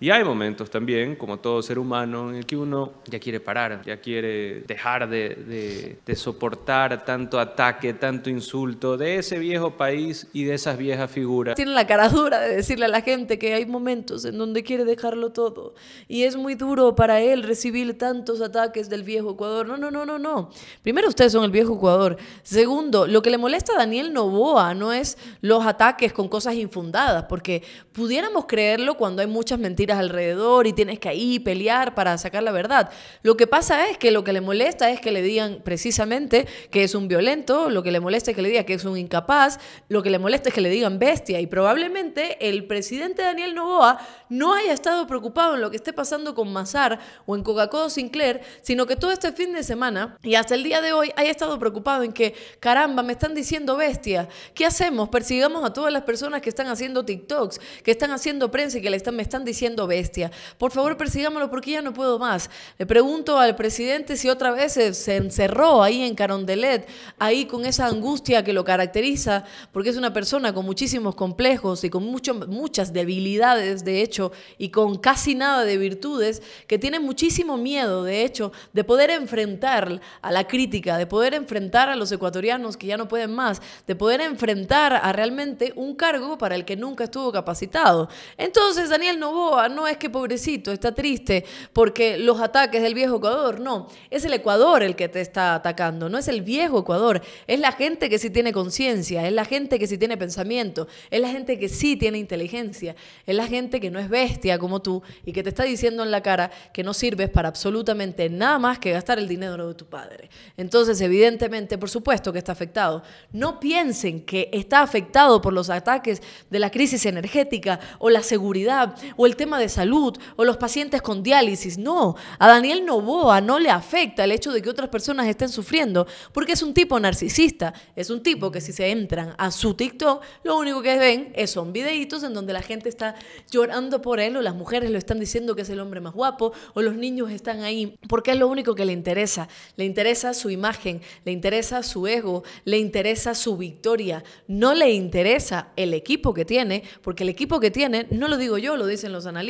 Y hay momentos también, como todo ser humano, en el que uno ya quiere parar, ya quiere dejar de, soportar tanto ataque, tanto insulto de ese viejo país y de esas viejas figuras. Tiene la cara dura de decirle a la gente que hay momentos en donde quiere dejarlo todo. Y es muy duro para él recibir tantos ataques del viejo Ecuador. No, no, no, no, no. Primero, ustedes son el viejo Ecuador. Segundo, lo que le molesta a Daniel Novoa no es los ataques con cosas infundadas, porque pudiéramos creerlo cuando hay muchas mentiras alrededor y tienes que ahí pelear para sacar la verdad. Lo que pasa es que lo que le molesta es que le digan precisamente que es un violento, lo que le molesta es que le digan que es un incapaz, lo que le molesta es que le digan bestia y probablemente el presidente Daniel Novoa no haya estado preocupado en lo que esté pasando con Mazar o en Coca-Cola Sinclair, sino que todo este fin de semana y hasta el día de hoy haya estado preocupado en que, caramba, me están diciendo bestia, ¿qué hacemos? Persigamos a todas las personas que están haciendo TikToks, que están haciendo prensa y que le están, me están diciendo bestia. Por favor, persigámoslo porque ya no puedo más. Le pregunto al presidente si otra vez se, encerró ahí en Carondelet, ahí con esa angustia que lo caracteriza, porque es una persona con muchísimos complejos y con mucho, muchas debilidades, de hecho, y con casi nada de virtudes, que tiene muchísimo miedo, de hecho, de poder enfrentar a la crítica, de poder enfrentar a los ecuatorianos que ya no pueden más, de poder enfrentar a realmente un cargo para el que nunca estuvo capacitado. Entonces, Daniel Novoa no es que pobrecito, está triste porque los ataques del viejo Ecuador, no, es el Ecuador el que te está atacando, no es el viejo Ecuador, es la gente que sí tiene conciencia, es la gente que sí tiene pensamiento, es la gente que sí tiene inteligencia, es la gente que no es bestia como tú y que te está diciendo en la cara que no sirves para absolutamente nada más que gastar el dinero de tu padre. Entonces, evidentemente, por supuesto que está afectado. No piensen que está afectado por los ataques de la crisis energética o la seguridad o el tema de salud o los pacientes con diálisis. No, a Daniel Novoa no le afecta el hecho de que otras personas estén sufriendo, porque es un tipo narcisista, es un tipo que si se entran a su TikTok, lo único que ven es, son videitos en donde la gente está llorando por él o las mujeres lo están diciendo que es el hombre más guapo o los niños están ahí, porque es lo único que le interesa. Le interesa su imagen, le interesa su ego, le interesa su victoria, no le interesa el equipo que tiene, porque el equipo que tiene, no lo digo yo, lo dicen los analistas,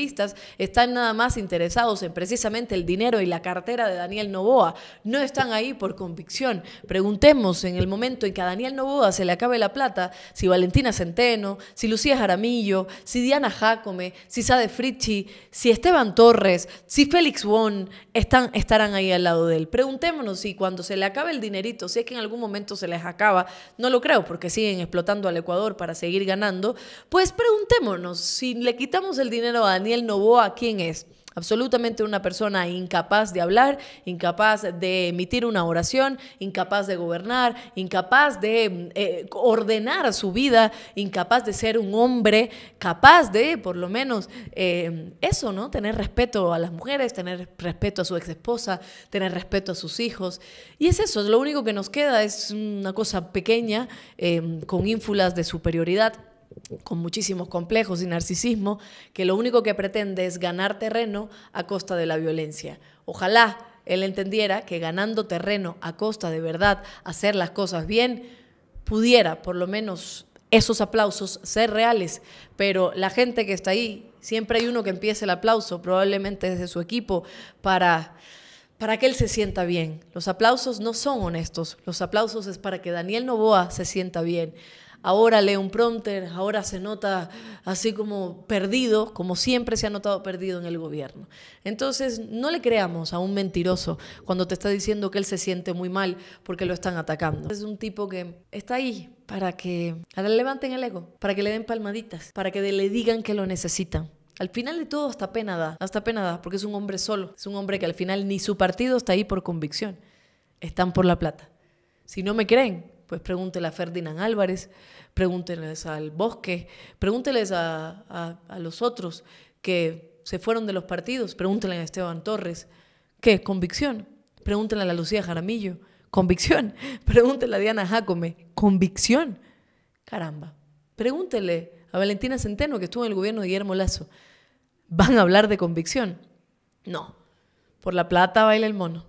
están nada más interesados en precisamente el dinero y la cartera de Daniel Novoa. No están ahí por convicción. Preguntemos en el momento en que a Daniel Novoa se le acabe la plata, si Valentina Centeno, si Lucía Jaramillo, si Diana Jacome, si Sade Fritchi, si Esteban Torres, si Félix Won están, estarán ahí al lado de él. Preguntémonos si cuando se le acabe el dinerito, si es que en algún momento se les acaba, no lo creo porque siguen explotando al Ecuador para seguir ganando, pues preguntémonos si le quitamos el dinero a Daniel Daniel Novoa, ¿quién es? absolutamente una persona incapaz de hablar, incapaz de emitir una oración, incapaz de gobernar, incapaz de mm, eh, ordenar su vida, incapaz de ser un hombre capaz de, por lo menos, eh, eso, ¿no? Tener respeto a las mujeres, tener respeto a su ex esposa, tener respeto a sus hijos. Y es eso, lo único que nos queda es una cosa pequeña eh, con ínfulas de superioridad con muchísimos complejos y narcisismo, que lo único que pretende es ganar terreno a costa de la violencia. Ojalá él entendiera que ganando terreno a costa de verdad, hacer las cosas bien, pudiera por lo menos esos aplausos ser reales, pero la gente que está ahí, siempre hay uno que empiece el aplauso, probablemente desde su equipo, para para que él se sienta bien. Los aplausos no son honestos, los aplausos es para que Daniel Novoa se sienta bien ahora lee un prompter, ahora se nota así como perdido, como siempre se ha notado perdido en el gobierno. Entonces, no le creamos a un mentiroso cuando te está diciendo que él se siente muy mal porque lo están atacando. Es un tipo que está ahí para que le levanten el ego, para que le den palmaditas, para que le digan que lo necesitan. Al final de todo, hasta pena da, hasta pena da, porque es un hombre solo, es un hombre que al final ni su partido está ahí por convicción, están por la plata. Si no me creen, pues pregúntele a Ferdinand Álvarez, pregúntele al Bosque, pregúntele a, los otros que se fueron de los partidos, pregúntele a Esteban Torres, ¿qué? Convicción. Pregúntele a Lucía Jaramillo, convicción. Pregúntele a Diana Jacome, convicción. Caramba. Pregúntele a Valentina Centeno, que estuvo en el gobierno de Guillermo Lazo, ¿van a hablar de convicción? No. Por la plata baila el mono.